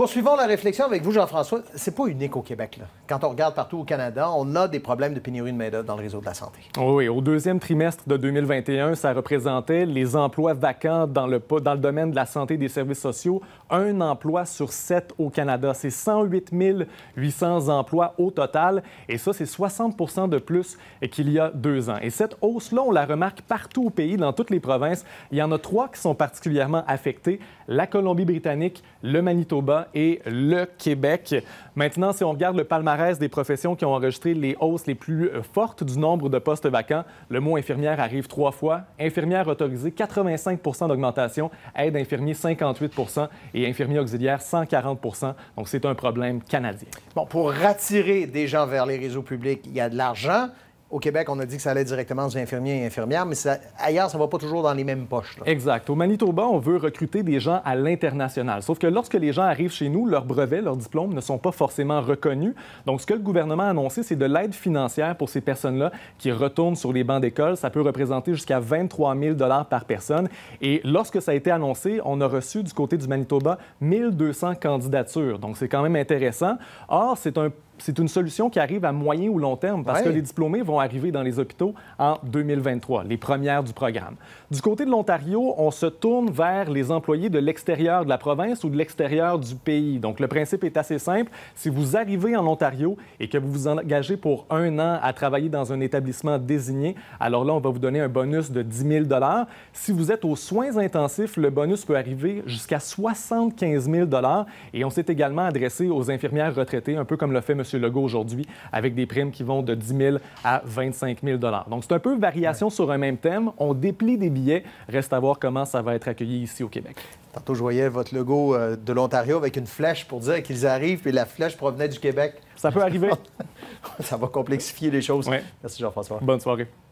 Poursuivons la réflexion avec vous, Jean-François. C'est pas unique au Québec. Là. Quand on regarde partout au Canada, on a des problèmes de pénurie de main-d'œuvre dans le réseau de la santé. Oh oui, au deuxième trimestre de 2021, ça représentait les emplois vacants dans le, dans le domaine de la santé et des services sociaux. Un emploi sur sept au Canada. C'est 108 800 emplois au total. Et ça, c'est 60 de plus qu'il y a deux ans. Et cette hausse-là, on la remarque partout au pays, dans toutes les provinces. Il y en a trois qui sont particulièrement affectées la Colombie-Britannique, le Manitoba et le Québec. Maintenant, si on regarde le palmarès des professions qui ont enregistré les hausses les plus euh, fortes du nombre de postes vacants, le mot infirmière arrive trois fois. Infirmière autorisée, 85 d'augmentation. Aide infirmier, 58 et infirmier auxiliaire, 140 Donc, c'est un problème canadien. Bon, pour attirer des gens vers les réseaux publics, il y a de l'argent, au Québec, on a dit que ça allait directement aux infirmiers et infirmières, mais ailleurs, ça ne va pas toujours dans les mêmes poches. Exact. Au Manitoba, on veut recruter des gens à l'international. Sauf que lorsque les gens arrivent chez nous, leurs brevets, leurs diplômes ne sont pas forcément reconnus. Donc, ce que le gouvernement a annoncé, c'est de l'aide financière pour ces personnes-là qui retournent sur les bancs d'école. Ça peut représenter jusqu'à 23 000 par personne. Et lorsque ça a été annoncé, on a reçu du côté du Manitoba 1200 candidatures. Donc, c'est quand même intéressant. Or, c'est un c'est une solution qui arrive à moyen ou long terme parce que les diplômés vont arriver dans les hôpitaux en 2023, les premières du programme. Du côté de l'Ontario, on se tourne vers les employés de l'extérieur de la province ou de l'extérieur du pays. Donc le principe est assez simple. Si vous arrivez en Ontario et que vous vous engagez pour un an à travailler dans un établissement désigné, alors là, on va vous donner un bonus de 10 000 Si vous êtes aux soins intensifs, le bonus peut arriver jusqu'à 75 000 Et on s'est également adressé aux infirmières retraitées, un peu comme le fait M logo aujourd'hui, avec des primes qui vont de 10 000 à 25 000 Donc, c'est un peu variation sur un même thème. On déplie des billets. Reste à voir comment ça va être accueilli ici au Québec. Tantôt, je voyais votre logo euh, de l'Ontario avec une flèche pour dire qu'ils arrivent, puis la flèche provenait du Québec. Ça peut arriver. ça va complexifier les choses. Merci, Jean-François. Bonne soirée.